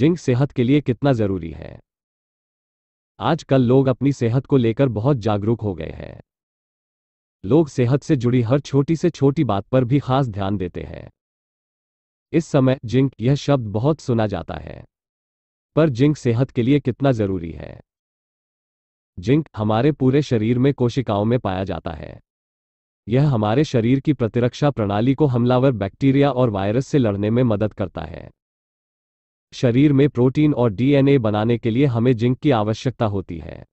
zinc सेहत के लिए कितना ज़रूरी है आजकल लोग अपनी सेहत को लेकर बहुत जागरूक हो गए हैं लोग सेहत से जुड़ी हर छोटी से छोटी बात पर भी खास ध्यान देते हैं इस समय जिंक यह शब्द बहुत सुना जाता है पर जिंक सेहत के लिए कितना ज़रूरी है जिंक हमारे पूरे शरीर में कोशिकाओं में पाया जाता है यह हमारे शरीर की प्रतिरक्षा प्रणाली को हमलावर बैक्टीरिया और वायरस से लड़ने में मदद करता है शरीर में प्रोटीन और डीएनए बनाने के लिए हमें जिंक की आवश्यकता होती है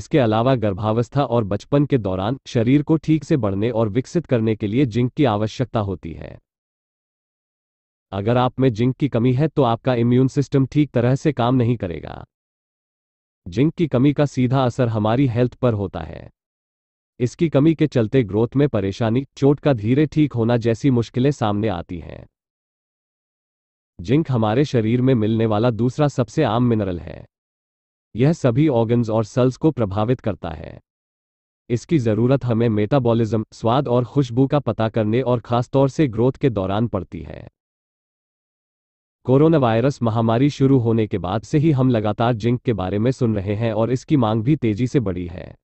इसके अलावा गर्भावस्था और बचपन के दौरान शरीर को ठीक से बढ़ने और विकसित करने के लिए जिंक की आवश्यकता होती है अगर आप में जिंक की कमी है तो आपका इम्यून सिस्टम ठीक तरह से काम नहीं करेगा जिंक की कमी का सीधा असर हमारी हेल्थ पर होता है इसकी कमी के चलते ग्रोथ में परेशानी चोट का धीरे ठीक होना जैसी मुश्किलें सामने आती हैं जिंक हमारे शरीर में मिलने वाला दूसरा सबसे आम मिनरल है यह सभी ऑर्गन्स और सेल्स को प्रभावित करता है इसकी ज़रूरत हमें मेटाबॉलिज्म स्वाद और खुशबू का पता करने और खासतौर से ग्रोथ के दौरान पड़ती है कोरोना वायरस महामारी शुरू होने के बाद से ही हम लगातार जिंक के बारे में सुन रहे हैं और इसकी मांग भी तेजी से बढ़ी है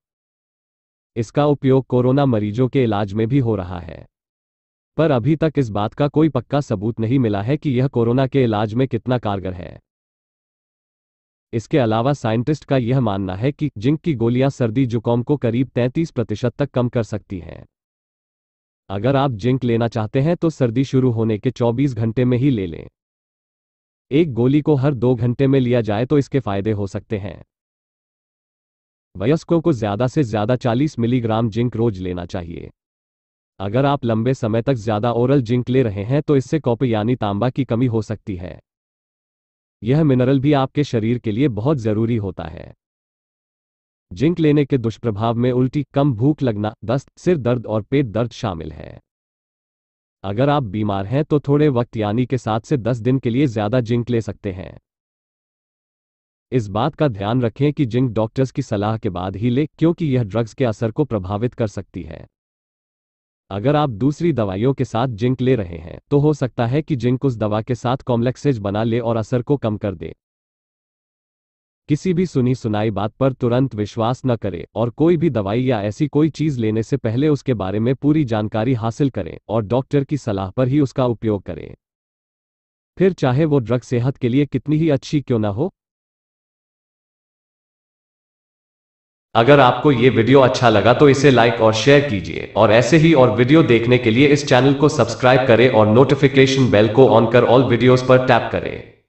इसका उपयोग कोरोना मरीजों के इलाज में भी हो रहा है पर अभी तक इस बात का कोई पक्का सबूत नहीं मिला है कि यह कोरोना के इलाज में कितना कारगर है इसके अलावा साइंटिस्ट का यह मानना है कि जिंक की गोलियां सर्दी जुकाम को करीब 33 प्रतिशत तक कम कर सकती हैं अगर आप जिंक लेना चाहते हैं तो सर्दी शुरू होने के 24 घंटे में ही ले लें एक गोली को हर दो घंटे में लिया जाए तो इसके फायदे हो सकते हैं वयस्कों को ज्यादा से ज्यादा 40 मिलीग्राम जिंक रोज लेना चाहिए अगर आप लंबे समय तक ज्यादा ओरल जिंक ले रहे हैं तो इससे कॉपर यानी तांबा की कमी हो सकती है यह मिनरल भी आपके शरीर के लिए बहुत जरूरी होता है जिंक लेने के दुष्प्रभाव में उल्टी कम भूख लगना दस्त सिर दर्द और पेट दर्द शामिल है अगर आप बीमार हैं तो थोड़े वक्त यानी के सात से दस दिन के लिए ज्यादा जिंक ले सकते हैं इस बात का ध्यान रखें कि जिंक डॉक्टर्स की सलाह के बाद ही ले क्योंकि यह ड्रग्स के असर को प्रभावित कर सकती है अगर आप दूसरी दवाइयों के साथ जिंक ले रहे हैं तो हो सकता है कि जिंक उस दवा के साथ कॉम्प्लेक्सेज बना ले और असर को कम कर दे किसी भी सुनी सुनाई बात पर तुरंत विश्वास न करें और कोई भी दवाई या ऐसी कोई चीज लेने से पहले उसके बारे में पूरी जानकारी हासिल करें और डॉक्टर की सलाह पर ही उसका उपयोग करें फिर चाहे वो ड्रग सेहत के लिए कितनी ही अच्छी क्यों न हो अगर आपको ये वीडियो अच्छा लगा तो इसे लाइक और शेयर कीजिए और ऐसे ही और वीडियो देखने के लिए इस चैनल को सब्सक्राइब करें और नोटिफिकेशन बेल को ऑन कर ऑल वीडियोस पर टैप करें